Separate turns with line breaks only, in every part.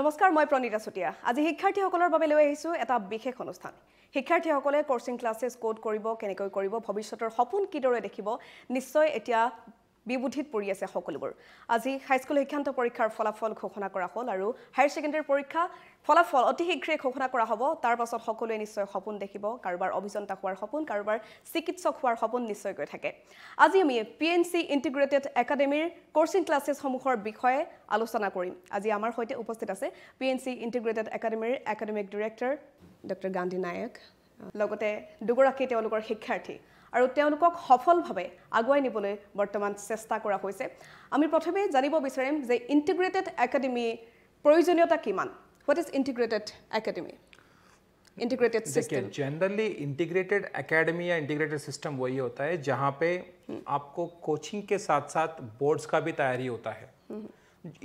নমস্কাৰ মই প্ৰণীতা চুতীয়া আজি শিক্ষাৰ্থীসকলৰ বাবে লৈ আহিছোঁ এটা বিশেষ অনুষ্ঠান শিক্ষাৰ্থীসকলে কোচিং ক্লাছেছ ক'ত কৰিব কেনেকৈ কৰিব ভৱিষ্যতৰ সপোন কিদৰে দেখিব নিশ্চয় এতিয়া বিবোধিত পৰি আছে সকলোবোৰ আজি হাইস্কুল শিক্ষান্ত পৰীক্ষাৰ ফলাফল ঘোষণা কৰা হ'ল আৰু হায়াৰ ছেকেণ্ডেৰী পৰীক্ষা ফলাফল অতি শীঘ্ৰে ঘোষণা কৰা হ'ব তাৰ পাছত সকলোৱে নিশ্চয় সপোন দেখিব কাৰোবাৰ অভিযন্তা হোৱাৰ সপোন কাৰোবাৰ চিকিৎসক হোৱাৰ সপোন নিশ্চয়কৈ থাকে আজি আমি পি এন চি ইণ্টিগ্ৰেটেড একাডেমীৰ কোচিং ক্লাছেছসমূহৰ বিষয়ে আলোচনা কৰিম আজি আমাৰ সৈতে উপস্থিত আছে পি এন চি ইণ্টিগ্ৰেটেড একাডেমীৰ academic director doctor Gandhi Nayak লগতে দুগৰাকী তেওঁলোকৰ শিক্ষাৰ্থী আৰু তেওঁলোকক সফলভাৱে আগুৱাই নিবলৈ বৰ্তমান চেষ্টা কৰা হৈছে আমি প্ৰথমে জানিব বিচাৰিম যে ইণ্টিগ্ৰেটেড একাডেমীৰ প্ৰয়োজনীয়তা কিমান What is integrated academy? Integrated system.
generally integrated academy या integrated system वही होता है जहाँ पे हुँ. हम्म। आपको कोचिंग के साथ साथ बोर्ड्स का भी तैयारी होता है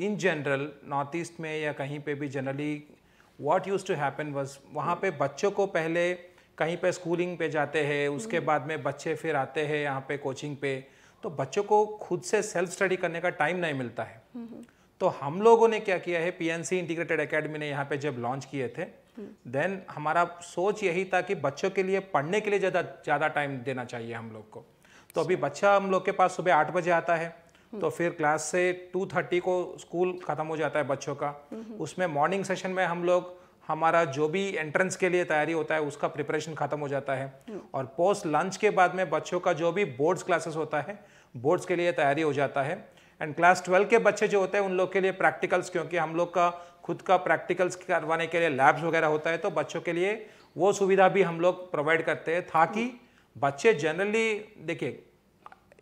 इन जनरल नॉर्थ ईस्ट में या कहीं पे भी generally what use to happen was वहाँ पे बच्चों को पहले कहीं पे स्कूलिंग पे जाते हैं उसके हम्म। बाद में बच्चे फिर आते हैं यहाँ पे कोचिंग पे तो बच्चों को खुद से सेल्फ स्टडी करने का टाइम नहीं मिलता है हम्म, तो हम लोगों ने क्या किया है पीएनसी इंटीग्रेटेड एकेडमी ने यहाँ पे जब लॉन्च किए थे देन हम्म। हमारा सोच यही था कि बच्चों के लिए पढ़ने के लिए ज़्यादा ज़्यादा टाइम देना चाहिए हम लोग को तो अभी बच्चा हम लोग के पास सुबह आठ बजे आता है हम्म। तो फिर क्लास से टू थर्टी को स्कूल ख़त्म हो जाता है बच्चों का हम्म। उसमें मॉर्निंग सेशन में हम लोग हमारा जो भी एंट्रेंस के लिए तैयारी होता है उसका प्रिपरेशन खत्म हो जाता है और पोस्ट लंच के बाद में बच्चों का जो भी बोर्ड्स क्लासेस होता है बोर्ड्स के लिए तैयारी हो जाता है एंड क्लास ट्वेल्व के बच्चे जो होते हैं उन लोग के लिए प्रैक्टिकल्स क्योंकि हम लोग का खुद का प्रैक्टिकल्स करवाने के लिए लैब्स वगैरह होता है तो बच्चों के लिए वो सुविधा भी हम लोग प्रोवाइड करते हैं ताकि बच्चे जनरली देखिए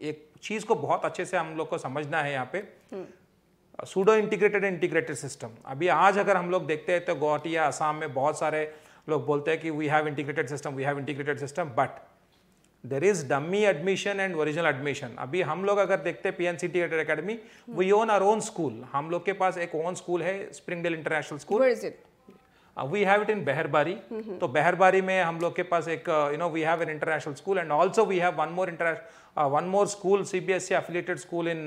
एक चीज़ को बहुत अच्छे से हम लोग को समझना है यहाँ पे सूडो इंटीग्रेटेड इंटीग्रेटेड सिस्टम अभी आज अगर हम लोग देखते हैं तो गुवाहाटी या आसाम में बहुत सारे लोग बोलते हैं कि we have integrated system we have integrated system but there is dummy admission and original admission अभी हम लोग अगर देखते पी एन सी टी थिएटर academy we own our own school हम लोग के पास एक ओन स्कूल है Spring Dale International School we have it in Baharbari तो बहरबारी में हम लोग के पास एक you know we have an international school and also we have one more inter one more school C B S C affiliated school in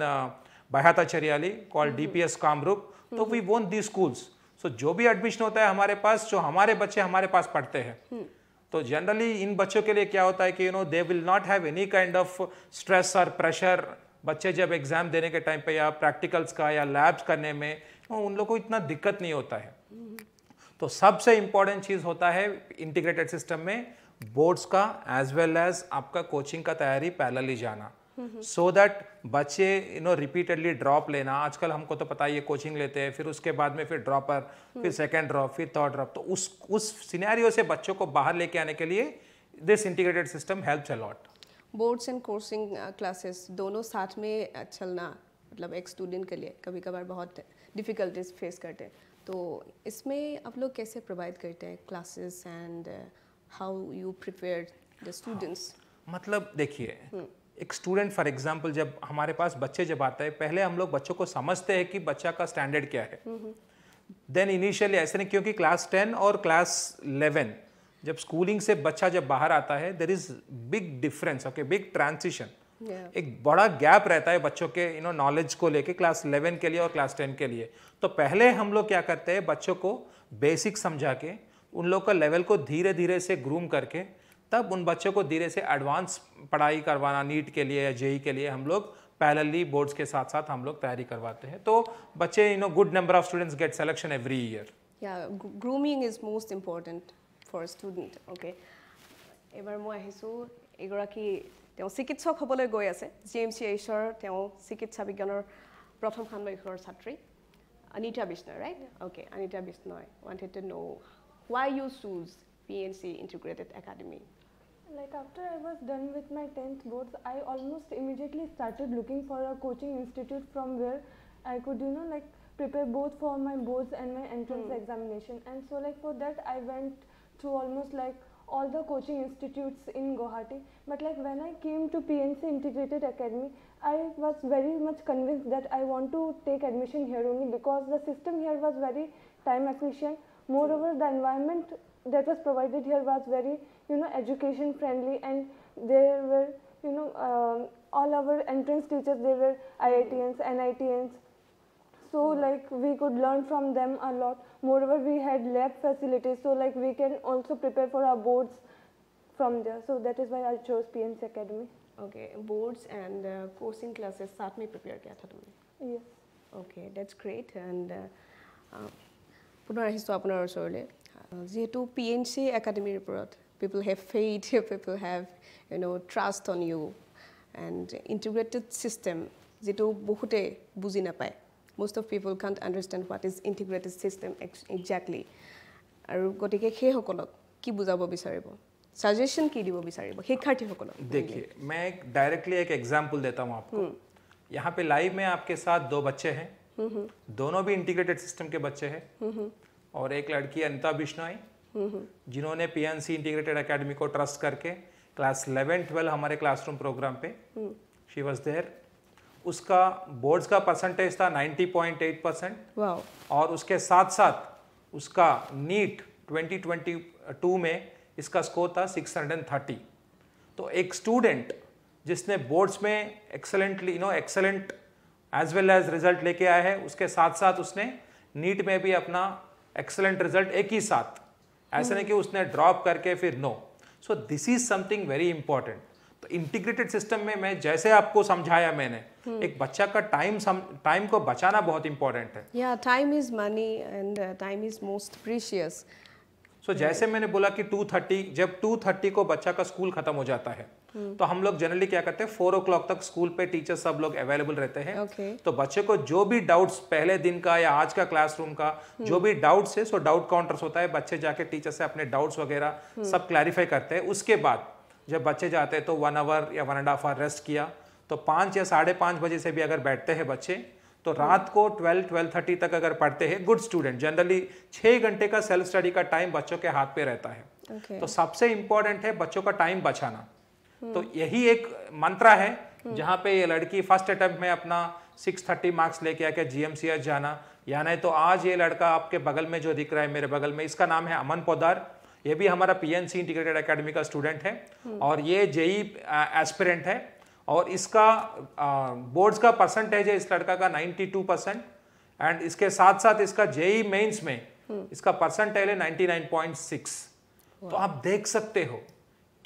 Baihata Chariali called D P S Kamrup तो we वोन the schools सो जो भी admission होता है हमारे पास जो हमारे बच्चे हमारे पास पढ़ते हैं hmm. तो जनरली इन बच्चों के लिए क्या होता है कि you know they will not have any kind of stress और प्रेशर बच्चे जब एग्ज़ाम देने के टाइम पे या प्रैक्टिकल्स का या लैब्स करने में उन लोगों को इतना दिक्कत नहीं होता है तो सबसे इंपॉर्टेंट चीज़ होता है इंटीग्रेटेड सिस्टम में बोर्ड्स का एज वेल एज आपका कोचिंग का तैयारी ही जाना सो दैट बच्चे यू नो रिपीटेडली ड्रॉप लेना आजकल हमको तो पता ही है कोचिंग लेते हैं फिर उसके बाद में फिर ड्रॉपर फिर सेकेंड हम्म। ड्रॉप फिर थर्ड ड्रॉप तो उस उस सिनेरियो से बच्चों को बाहर लेके आने के लिए this integrated system helps a lot
boards and coaching classes दोनों साथ में uh, चलना मतलब एक स्टूडेंट के लिए कभी कभार बहुत डिफ़िकल्टीज फेस करते हैं तो इसमें आप लोग कैसे प्रोवाइड करते हैं classes and how you prepare the students
मतलब देखिए हम्म। एक स्टूडेंट फॉर एग्जाम्पल जब हमारे पास बच्चे जब आते हैं पहले हम लोग बच्चों को समझते हैं कि बच्चा का स्टैंडर्ड क्या है
देन हम्म,
इनिशियली हम्म। ऐसे नहीं क्योंकि क्लास टेन और क्लास इलेवन जब स्कूलिंग से बच्चा जब बाहर आता है there is big difference okay big transition एक बड़ा गैप रहता है बच्चों के यू नो नॉलेज को लेके क्लास इलेवन के लिए और क्लास टेन के लिए तो पहले हम लोग क्या करते हैं बच्चों को बेसिक समझा के उन लोग का लेवल को धीरे धीरे से ग्रूम करके तब उन बच्चों को धीरे से एडवांस पढ़ाई करवाना नीट के लिए या जेई के लिए हम लोग पैरली बोर्ड्स के साथ साथ हम लोग तैयारी करवाते हैं तो बच्चे you know good number of students get selection every year
या grooming is most important for student okay এবাৰ মই আহিছোঁ এগৰাকী তেওঁ চিকিৎসক হ'বলৈ গৈ আছে জি এম চি এইচৰ তেওঁ চিকিৎসা বিজ্ঞানৰ প্ৰথম সান্মাসিকৰ ছাত্ৰী Anita Bishnoi right okay Anita Bishnoi wanted to know' why you choose P N C
like after i was done with my 10th boards i almost immediately started looking for a coaching institute from where i could you know like prepare both for my boards and my entrance mm. examination and so like for that i went to almost like all the coaching institutes in Guwahati but like when I came to PNC Integrated Academy I was very much convinced that I want to take admission here only because the system here was very time efficient moreover the environment that was provided here was very you know education friendly and there were you know um, all our entrance teachers they were IITians, NITians, So like we could learn from them a lot. Moreover, we had lab facilities, so like we can also prepare for our boards from there. So that is why I chose PNC Academy.
Okay, boards and uh, coaching classes साथ में prepare किया था तुमने? Yes. Okay, that's great and uh, पुनः আহিছোঁ আপোনাৰ ওচৰলৈ যেটু PNC একাডেমির উপর people have faith people have you know trust on you and integrated system যেটু বহুতে বুজি না পায় most of people can't understand what is integrated system exactly আর গটিকে কে হকল কি বুঝাবো বিচাৰিবো সাজেশন কি দিব বিচাৰিবো শিক্ষার্থী হকল দেখি
আমি ডাইরেক্টলি এক एग्जांपल দেতাম আপকো ইয়াহে পে লাইভ মে আপকে সাথ দো বচ্চে হম হম দোনো ভি ইন্টিগ্রেটেড সিস্টেম কে বচ্চে হম হম और एक लड़की अनिता बिश्नोई जिन्होंने पीएनसी इंटीग्रेटेड एकेडमी को ट्रस्ट करके क्लास इलेवन ट्वेल्व हमारे क्लासरूम प्रोग्राम पे शी वॉज देयर उसका बोर्ड्स का परसेंटेज था 90.8 परसेंट और उसके साथ साथ उसका नीट 2022 में इसका स्कोर था 630 तो एक स्टूडेंट जिसने बोर्ड्स में excellently you know excellent as well as result लेके आया है उसके साथ साथ उसने नीट में भी अपना एक्सेलेंट रिजल्ट एक ही साथ ऐसा नहीं कि उसने ड्रॉप करके फिर no so this is something very important तो इंटीग्रेटेड सिस्टम में मैं जैसे आपको समझाया मैंने hmm. एक बच्चा का टाइम टाइम को बचाना बहुत इंपॉर्टेंट है
या time is money and time is most precious
so जैसे मैंने बोला कि 2:30 जब 2:30 को बच्चा का स्कूल खत्म हो जाता है हम्म। तो हम लोग जनरली क्या करते हैं फोर ओ तक स्कूल पे टीचर सब लोग अवेलेबल रहते हैं okay. तो बच्चे को जो भी डाउट्स पहले दिन का या आज का क्लासरूम का हम्म। जो भी डाउट्स है सो डाउट काउंटर्स होता है बच्चे जाके टीचर से अपने डाउट्स वगैरह हम्म। सब क्लैरिफाई करते हैं उसके बाद जब बच्चे जाते हैं तो वन आवर या one and half hour rest किया तो पाँच या साढ़े पाँच बजे से भी अगर बैठते हैं बच्चे तो रात को ट्वेल्व ट्वेल्व थर्टी तक अगर पढ़ते हैं गुड स्टूडेंट जनरली छः घंटे का सेल्फ स्टडी का टाइम बच्चों के हाथ पे रहता है okay. तो सबसे इम्पॉर्टेंट है बच्चों का टाइम बचाना तो यही एक मंत्रा है जहाँ पे ये लड़की फर्स्ट अटेम्प्ट में अपना 630 मार्क्स लेके आके जीएमसीएच जाना या नहीं तो आज ये लड़का आपके बगल में जो दिख रहा है मेरे बगल में इसका नाम है अमन पोदार ये भी हमारा पीएनसी इंटीग्रेटेड एकेडमी का स्टूडेंट है और ये जेई एस्पिरेंट है और इसका बोर्ड्स का परसेंटेज है इस लड़का का 92 परसेंट एंड इसके साथ साथ इसका जेई मेंस में इसका परसेंटेज है 99.6 तो आप देख सकते हो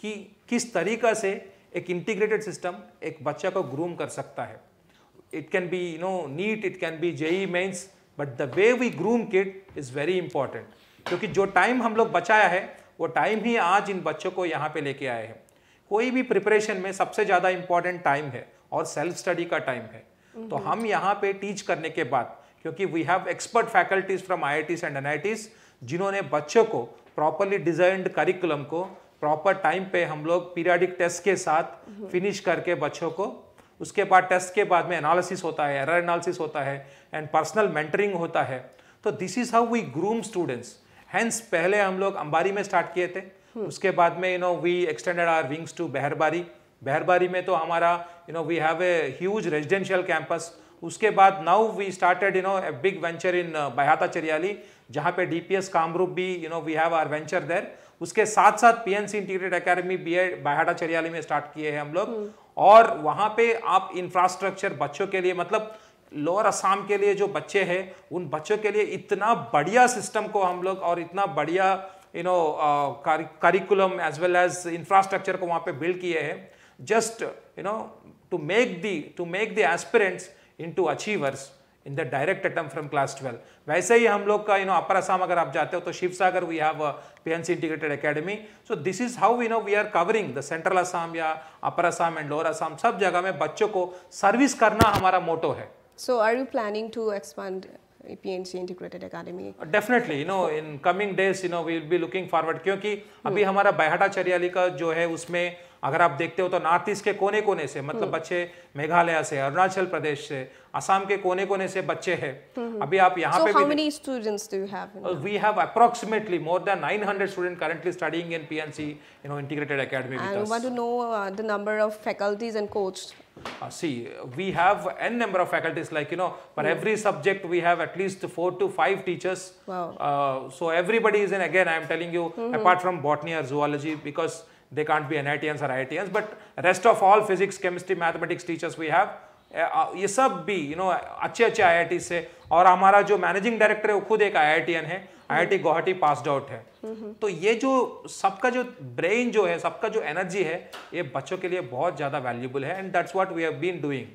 कि किस तरीका से एक इंटीग्रेटेड सिस्टम एक बच्चा को ग्रूम कर सकता है it can be you know NEET it can be JEE Mains but the way we groom kids is very important क्योंकि जो टाइम हम लोग बचाया है वो टाइम ही आज इन बच्चों को यहाँ पे लेके आए हैं कोई भी प्रिपरेशन में सबसे ज़्यादा इम्पॉर्टेंट टाइम है और सेल्फ स्टडी का टाइम है तो हम्म। हम यहाँ पे टीच करने के बाद क्योंकि we have expert faculties from I and N जिन्होंने बच्चों को प्रॉपरली डिजाइंड करिकुलम को प्रॉपर टाइम पे हम लोग पीरियडिक टेस्ट के साथ फिनिश करके बच्चों को उसके बाद टेस्ट के बाद में एनालिसिस होता है एरर एनालिसिस होता है एंड पर्सनल मेंटरिंग होता है तो this is how we groom students hence पहले हम लोग अंबारी में स्टार्ट किए थे उसके बाद में you know we extended our wings to Baharbari Baharbari में तो हमारा you know we have a huge residential campus उसके बाद now we started you know a big venture in Baihata Chariali जहाँ पे डीपीएस कामरूप भी you know we have our venture there उसके साथ साथ पीएनसी इंटीग्रेटेड अकेडमी बी बाहाडा चरियाली में स्टार्ट किए हैं हम लोग हम्म। और वहां पे आप इंफ्रास्ट्रक्चर बच्चों के लिए मतलब लोअर असम के लिए जो बच्चे हैं उन बच्चों के लिए इतना बढ़िया सिस्टम को हम लोग और इतना बढ़िया you know curriculum as well as infrastructure को वहाँ पे बिल्ड किए हैं just you know to make the to make the aspirants to achievers in the direct attempt from class twelve वैसे ही हम लोग का यू नो अपर आसाम अगर आप जाते हो तो Sivasagar we have P N C integrated academy so this is how you know we are covering the central Assam या upper Assam and lower Assam सब जगह में बच्चों को सर्विस करना हमारा मोटो है
so are you planning to expand PNC Integrated Academy.
Definitely, you know, in coming days, you know, we'll be looking forward क्योंकि hmm. अभी हमारा चरियाली का जो है उसमें अगर आप देखते हो तो नॉर्थ ईस्ट के कोने कोने से मतलब हम्म। बच्चे मेघालय से अरुणाचल प्रदेश से असम के कोने कोने से बच्चे
हैं अभी आप यहाँ पे how many have
have approximately more than 900 student currently studying in PNC you know integrated academy I want to
know the number of faculties and coach
see we have an number of faculties like you know for every subject we have at least four to five teachers so everybody is an again I am telling you apart from botany और zoology because They can't be NITNs or IITNs, but rest of all physics, chemistry, mathematics teachers we have, ये सब भी you you no know, अच्छे अच्छे आई से और हमारा जो मैनेजिंग डायरेक्टर है वो खुद एक आई है आई गुवाहाटी पासड आउट है तो ये जो सबका जो ब्रेन जो है सबका जो एनर्जी है ये बच्चों के लिए बहुत ज़्यादा वैल्यूबल है and that's what we have been doing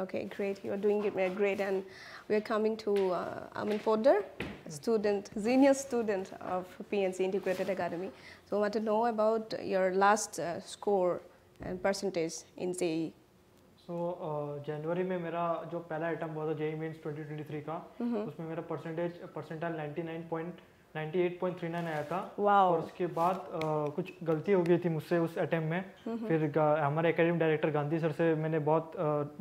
Okay, great. You're doing it great. And we are coming to uh, Amin Fodder, student, senior student of PNC Integrated Academy. So I want to know about your last uh, score and percentage in JEE.
so, जनवरी uh, में मेरा जो पहला attempt means था JEE Mains 2023 का mm-hmm. उसमें मेरा percentage 98.39 आया था wow. और उसके बाद आ, कुछ गलती हो गई थी मुझसे उस अटैम्प में mm-hmm. फिर हमारे एकेडमिक डायरेक्टर गांधी सर से मैंने बहुत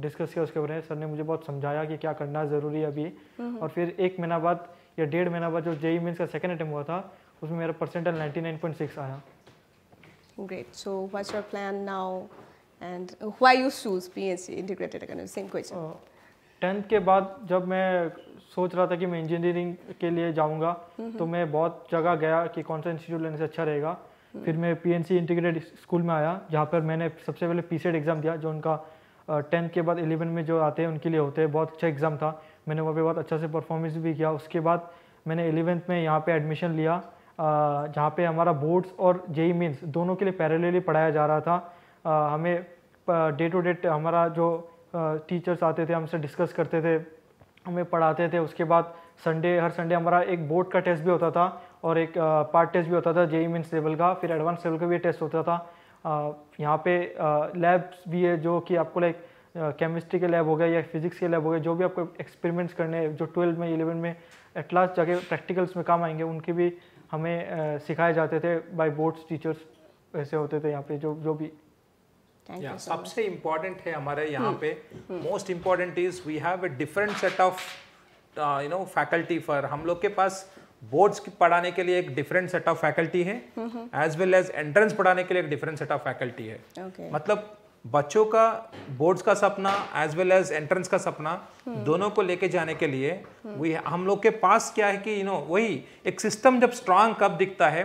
डिस्कस किया उसके बारे में सर ने मुझे बहुत समझाया कि क्या करना ज़रूरी है अभी
mm-hmm. और
फिर एक महीना बाद या डेढ़ महीना बाद जो जेई मीन्स का सेकेंड अटैम्प हुआ था उसमें मेरा परसेंटेज नाइन्टी आया
Great. So what's your plan now and why you choose PhD integrated economics? Same question. Uh,
tenth के बाद जब मैं सोच रहा था कि मैं इंजीनियरिंग के लिए जाऊंगा तो मैं बहुत जगह गया कि कौन सा इंस्टीट्यूट लेने से अच्छा रहेगा फिर मैं पीएनसी इंटीग्रेटेड स्कूल में आया जहाँ पर मैंने सबसे पहले पी एग्ज़ाम e दिया जो उनका टेंथ के बाद इलेवन में जो आते हैं उनके लिए होते हैं बहुत अच्छा एग्ज़ाम था मैंने वहाँ पर बहुत अच्छा से परफॉर्मेंस भी किया उसके बाद मैंने एलेवेंथ में यहाँ पर एडमिशन लिया जहाँ पर हमारा बोर्ड्स और जेई मीन्स e दोनों के लिए पैरेलली पढ़ाया जा रहा था हमें डे टू डे हमारा जो टीचर्स आते थे हमसे डिस्कस करते थे हमें पढ़ाते थे उसके बाद संडे हर संडे हमारा एक बोर्ड का टेस्ट भी होता था और एक पार्ट टेस्ट भी होता था जेई मीन्स लेवल का फिर एडवांस लेवल का भी टेस्ट होता था यहाँ पे लैब्स भी है जो कि आपको लाइक केमिस्ट्री के लैब हो गए या फिजिक्स के लैब हो गए जो भी आपको एक्सपेरिमेंट्स करने जो ट्वेल्थ में इलेवन में एट लास्ट जाके प्रैक्टिकल्स में काम आएंगे उनके भी हमें सिखाए जाते थे बाय बोर्ड्स टीचर्स ऐसे होते थे यहाँ पे जो जो भी
सबसे इम्पॉर्टेंट है हमारे यहाँ hmm. पे most important is we have a different set of you know faculty for हम लोग के पास बोर्ड्स की पढ़ाने के लिए एक डिफरेंट सेट ऑफ फैकल्टी है एज वेल एज एंट्रेंस पढ़ाने के लिए एक डिफरेंट सेट ऑफ फैकल्टी है okay. मतलब बच्चों का बोर्ड्स का सपना एज वेल एज एंट्रेंस का सपना hmm. दोनों को लेके जाने के लिए वही hmm. हम लोग के पास क्या है कि यू नो वही एक सिस्टम जब स्ट्रांग कब दिखता है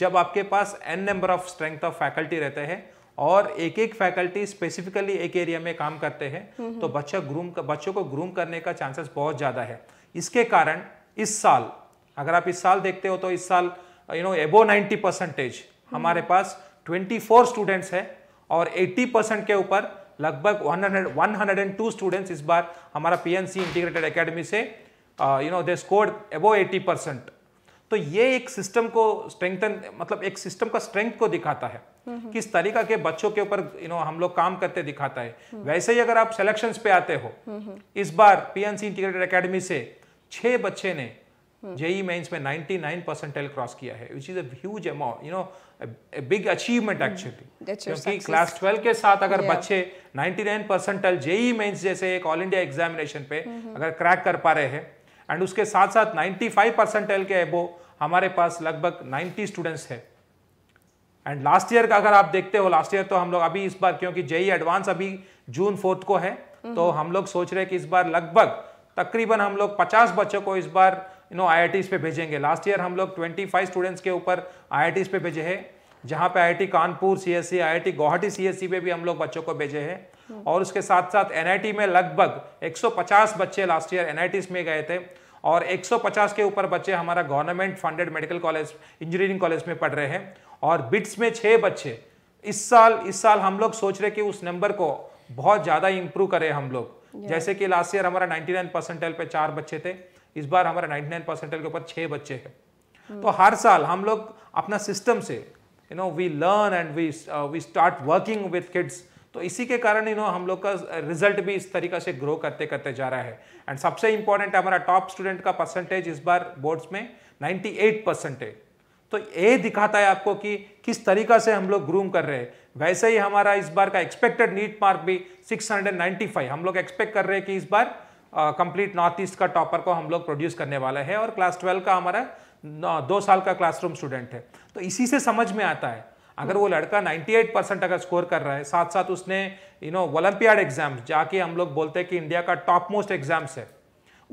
जब आपके पास an number of strength of faculty रहते हैं और एक एक फैकल्टी स्पेसिफिकली एक एरिया में काम करते हैं तो बच्चा ग्रूम बच्चों को ग्रूम करने का चांसेस बहुत ज़्यादा है इसके कारण इस साल अगर आप इस साल देखते हो तो इस साल यू नो एबो 90 परसेंटेज हमारे पास 24 स्टूडेंट्स है और 80 परसेंट के ऊपर लगभग 100 102 स्टूडेंट्स इस बार हमारा पीएनसी इंटीग्रेटेड एकेडमी से you know they scored above 80 percent तो ये एक सिस्टम को स्ट्रेंथन मतलब एक सिस्टम का स्ट्रेंथ को दिखाता है किस तरीका के बच्चों के ऊपर यू नो हम लोग काम करते दिखाता है हम्म। वैसे ही अगर आप सिलेक्शन पे आते हो इस बार पीएनसी इंटीग्रेटेड अकेडमी से छह बच्चे ने जेई हम्म। मेंस e में 99 परसेंटेल क्रॉस किया है which is a amount you know big achievement actually क्योंकि क्लास 12 के साथ अगर yeah. बच्चे 99 परसेंटेल जेई मेंस जैसे एक ऑल इंडिया एग्जामिनेशन पे अगर क्रैक कर पा रहे हैं एंड उसके साथ साथ 95 परसेंटेल के एबो हमारे पास लगभग 90 स्टूडेंट्स है एंड लास्ट ईयर का अगर आप देखते हो लास्ट ईयर तो हम लोग अभी इस बार क्योंकि जेई एडवांस e अभी जून फोर्थ को है तो हम्म। हम लोग सोच रहे हैं कि इस बार लगभग तकरीबन हम लोग 50 बच्चों को इस बार यू नो आई पे भेजेंगे लास्ट ईयर हम लोग 25 स्टूडेंट्स के ऊपर आई पे भेजे हैं जहाँ पे I Kanpur C S C I Guwahati C S e पे भी हम लोग बच्चों को भेजे हैं और उसके साथ साथ एनआईटी में लगभग 150 बच्चे लास्ट ईयर एनआईटी में गए थे और 150 के ऊपर बच्चे हमारा government funded medical college engineering college में पढ़ रहे हैं और बिट्स में छः बच्चे इस साल इस साल हम लोग सोच रहे कि उस नंबर को बहुत ज़्यादा इंप्रूव करें हम लोग जैसे कि लास्ट ईयर हमारा 99 परसेंटेज पे चार बच्चे थे इस बार हमारा 99 परसेंटेज के ऊपर छः बच्चे हैं hmm. तो हर साल हम लोग अपना सिस्टम से you know we learn and we we start working with kids तो इसी के कारण यू नो हम लोग का रिजल्ट भी इस तरीका से ग्रो करते करते जा रहा है एंड सबसे इंपॉर्टेंट हमारा टॉप स्टूडेंट का परसेंटेज इस बार बोर्ड्स में 98 परसेंटेज तो ये दिखाता है आपको कि किस तरीका से हम लोग ग्रूम कर रहे हैं वैसे ही हमारा इस बार का एक्सपेक्टेड नीट मार्क भी 695 हम लोग एक्सपेक्ट कर रहे हैं कि इस बार कंप्लीट नॉर्थ ईस्ट का टॉपर को हम लोग प्रोड्यूस करने वाला है और क्लास ट्वेल्व का हमारा दो साल का क्लासरूम स्टूडेंट है तो इसी से समझ में आता है अगर वो लड़का 98 परसेंट अगर स्कोर कर रहा है साथ साथ उसने यू नो ओलंपियाड एग्जाम्स जाके हम लोग बोलते हैं कि इंडिया का टॉप मोस्ट एग्जाम्स है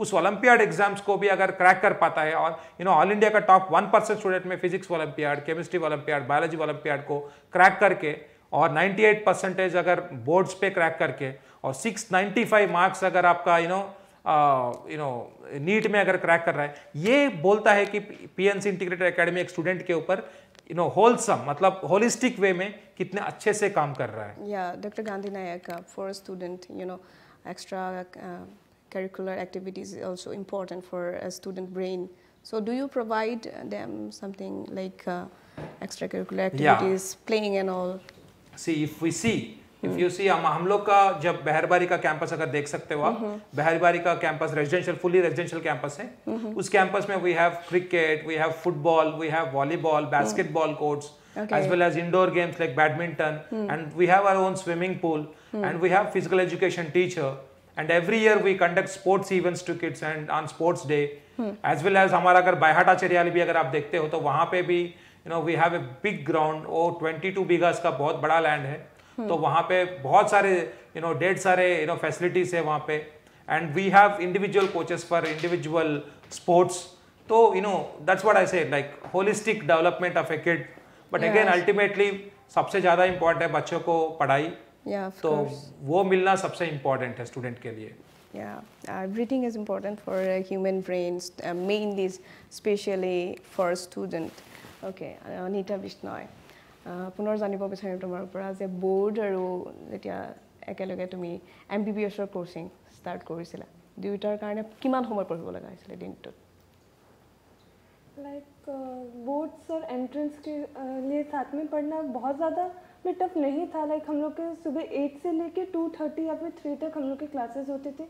उस ओलंपियाड एग्जाम्स को भी अगर क्रैक कर पाता है और यू नो ऑल इंडिया का टॉप वन परसेंट स्टूडेंट में physics olympiad chemistry olympiad biology olympiad को क्रैक करके और 98 परसेंटेज अगर बोर्ड्स पे क्रैक करके और 695 मार्क्स अगर आपका you know you know NEET में अगर क्रैक कर रहा है ये बोलता है कि पीएनसी इंटीग्रेटेड एकेडमी एक स्टूडेंट के ऊपर यू नो होलसम मतलब होलिस्टिक वे में कितने अच्छे से काम कर रहा है
या doctor Gandhi Nayak for student you know extra curricular activities also important for student brain so do you provide them something like extra curricular activities playing and all
see if we see if you see हम लोग का जब बहरबारी का campus अगर देख सकते हो आप hmm. बहरबारी का campus residential fully residential campus है hmm. उस कैंपस में we have cricket we have football we have volleyball basketball courts as well as indoor games like badminton and we have our own swimming pool and we have physical education teacher and every year we conduct sports events to kids and on sports day as well as हमारा अगर बाइहाटा चरियाली भी अगर आप देखते हो तो वहां पे भी you know we have a big ground of twenty two bighas का बहुत बड़ा लैंड है तो वहाँ पे बहुत सारे यू नो डेढ़ सारे यू नो फैसिलिटीज है वहाँ पे and we have individual coaches for individual sports तो you know that's what I say like holistic development of a kid but again ultimately सबसे ज़्यादा इम्पोर्टेंट है बच्चों को पढ़ाई
yeah, तो course.
वो मिलना सबसे इम्पोर्टेंट है स्टूडेंट के लिए
Yeah, uh, reading is important for uh, human brains, uh, mainly especially for a student. Okay, Anita Vishnoi. পুনৰ জানিব বিচাৰিম তোমাৰ পৰা যে বৰ্ড আৰু যেতিয়া একেলগে তুমি এম বি বি এছৰ ক'ৰ্চিং ষ্টাৰ্ট কৰিছিলা দুয়োটাৰ কাৰণে কিমান সময় পঢ়িব লগা হৈছিলে দিনটোত
लाइक बोर्ड्स और एंट्रेंस के लिए साथ में पढ़ना बहुत ज़्यादा में टफ नहीं था लाइक हम लोग के सुबह एट से लेके टू थर्टी या फिर थ्री तक हम लोग के क्लासेस होते थे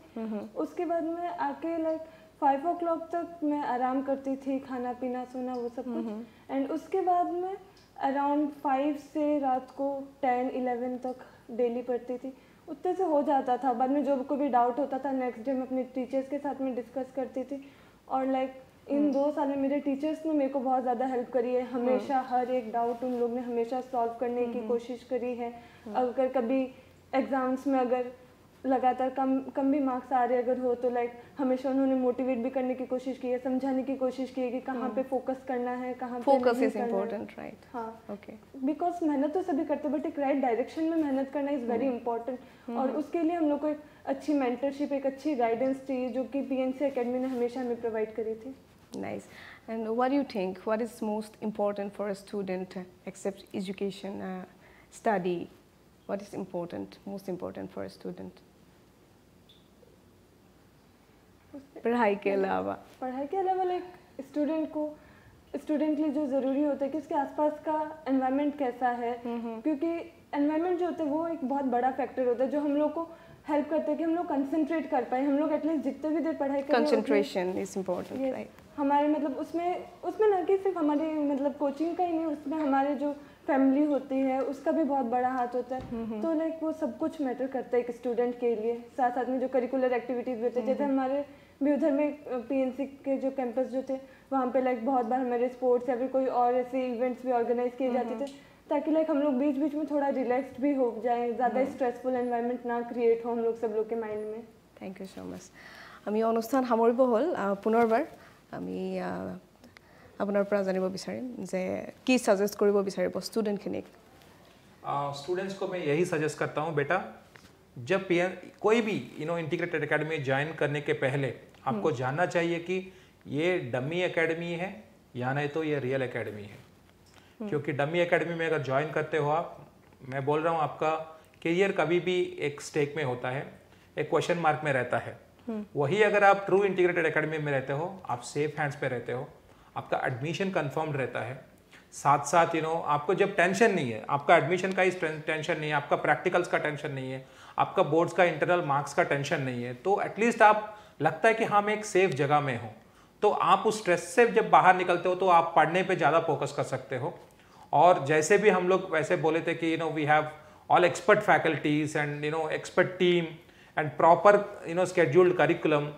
उसके बाद में आके लाइक फाइव ओ क्लॉक तक मैं आराम करती थी खाना पीना सोना वो सब कुछ एंड उसके बाद में अराउंड फाइव से रात को टेन इलेवन तक डेली पढ़ती थी उतने से हो जाता था बाद में जो कोई भी डाउट होता था नेक्स्ट डे मैं अपने टीचर्स के साथ में डिस्कस करती थी और लाइक इन हम्म। दो साल में मेरे टीचर्स ने मेरे को बहुत ज़्यादा हेल्प करी है हमेशा हम्म। हर एक डाउट उन लोग ने हमेशा सॉल्व करने की हम्म। कोशिश करी है अगर कभी एग्ज़ाम्स में अगर लगातार कम कम भी मार्क्स आ रहे अगर हो तो लाइक हमेशा उन्होंने मोटिवेट भी करने की कोशिश की है समझाने की कोशिश की है कि कहाँ पे फोकस hmm. करना है कहाँ फोकस इज इम्पोर्टेंट राइट हाँ ओके बिकॉज मेहनत तो सभी करते बट एक राइट डायरेक्शन में मेहनत करना इज़ वेरी इंपॉर्टेंट और उसके लिए हम लोग को एक अच्छी मेंटरशिप एक अच्छी गाइडेंस चाहिए जो कि पी एन सी अकेडमी ने हमेशा हमें प्रोवाइड करी थी
nice and what you think what is most most for student except education study what is uh, most important for student
पढ़ाई के अलावा पढ़ाई के अलावा लाइक स्टूडेंट को स्टूडेंट के लिए जो ज़रूरी होता है कि उसके आसपास का एनवायरनमेंट कैसा है हम्म, हम्म। क्योंकि एनवायरनमेंट जो होता है वो एक बहुत बड़ा फैक्टर होता है जो हम लोग को हेल्प करता है कि हम लोग कंसंट्रेट कर पाए हम लोग एटलीस्ट जितने भी देर पढ़ाई करें कंसंट्रेशन
इज इम्पोर्टेंट
हमारे मतलब उसमें उसमें ना कि सिर्फ हमारे मतलब कोचिंग का ही नहीं उसमें हमारे जो फैमिली होती है उसका भी बहुत बड़ा हाथ होता है हम्म, तो लाइक वो सब कुछ मैटर करता है एक स्टूडेंट के लिए साथ साथ में जो करिकुलर एक्टिविटीज़ होती है जैसे हमारे भी उधर में पी के जो कैंपस जो थे वहाँ पे लाइक बहुत बार हमारे स्पोर्ट्स या फिर कोई और ऐसे इवेंट्स भी ऑर्गेनाइज किए जाते थे ताकि लाइक हम लोग बीच बीच में थोड़ा रिलैक्स्ड भी हो जाए ज़्यादा स्ट्रेसफुल हम्म। एनवायरनमेंट ना क्रिएट हो हम लोग सब लोग के माइंड में
थैंक यू सो মাছ আমি অনুষ্ঠান সামৰিব হ'ল पुनर्बार আমি আপোনাৰ পৰা জানিব বিচাৰিম যে কি ছাজেষ্ট কৰিব বিচাৰিব ষ্টুডেণ্টখিনিক
ষ্টুডেণ্টছক মই यही सजेस्ट करता हूँ बेटा जब पेयर कोई भी you know integrated academy join करने के पहले आपको हम्म। जानना चाहिए कि ये डमी अकेडमी है या नहीं तो ये रियल अकेडमी है हम्म। क्योंकि डमी एकेडमी में अगर ज्वाइन करते हो आप मैं बोल रहा हूँ आपका करियर कभी भी एक स्टेक में होता है एक क्वेश्चन मार्क में रहता है हम्म। वही अगर आप ट्रू इंटीग्रेटेड अकेडमी में रहते हो आप सेफ हैंड्स पे रहते हो आपका एडमिशन कन्फर्म रहता है साथ साथ यू नो आपको जब टेंशन नहीं है आपका एडमिशन का ही टेंशन नहीं है आपका प्रैक्टिकल्स का टेंशन नहीं है आपका बोर्ड्स का इंटरनल मार्क्स का टेंशन नहीं है तो एटलीस्ट आप लगता है कि हाँ मैं एक सेफ जगह में हूँ तो आप उस स्ट्रेस से जब बाहर निकलते हो तो आप पढ़ने पे ज़्यादा फोकस कर सकते हो और जैसे भी हम लोग वैसे बोले थे कि you know we have all expert faculties and you know expert team and proper you know scheduled curriculum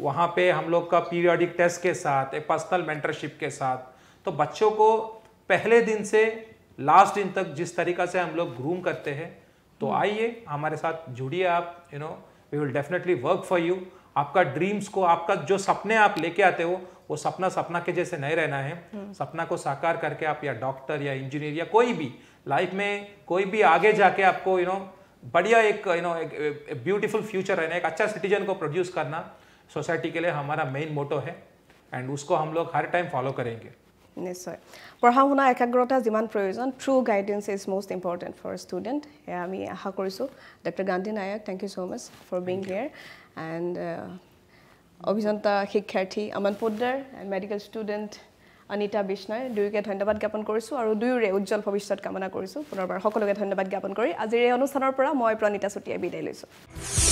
वहाँ पे हम लोग का पीरियडिक टेस्ट के साथ एक पर्सनल मेंटरशिप के साथ तो बच्चों को पहले दिन से लास्ट दिन तक जिस तरीका से हम लोग ग्रूम करते हैं तो hmm. आइए हमारे साथ जुड़िए आप you know we will definitely work for you आपका ड्रीम्स को आपका जो सपने आप लेके आते हो वो सपना सपना के जैसे नहीं रहना है hmm. सपना को साकार करके आप या डॉक्टर या इंजीनियर या कोई भी लाइफ में कोई भी आगे जाके आपको यू नो बढ़िया एक यू नो एक ब्यूटीफुल फ्यूचर रहना एक अच्छा सिटीजन को प्रोड्यूस करना सोसाइटी के लिए हमारा मेन मोटो है एंड उसको हम लोग हर टाइम फॉलो करेंगे
নিশ্চয় পঢ়া শুনা একাগ্ৰতা যিমান প্ৰয়োজন true guidance is most important for student সেয়া আমি আশা কৰিছোঁ doctor Gandhi Nayak thank you so' much for being here and অভিযন্তা শিক্ষাৰ্থী Aman Poddar and medical student Anita Bishnoi দুয়োকে ধন্যবাদ জ্ঞাপন কৰিছোঁ আৰু দুয়োৰে উজ্জ্বল ভৱিষ্যত কামনা কৰিছোঁ পুনৰবাৰ সকলোকে ধন্যবাদ জ্ঞাপন কৰি আজিৰ এই অনুষ্ঠানৰ পৰা মই প্ৰণীতা চুটিয়াই বিদায় লৈছোঁ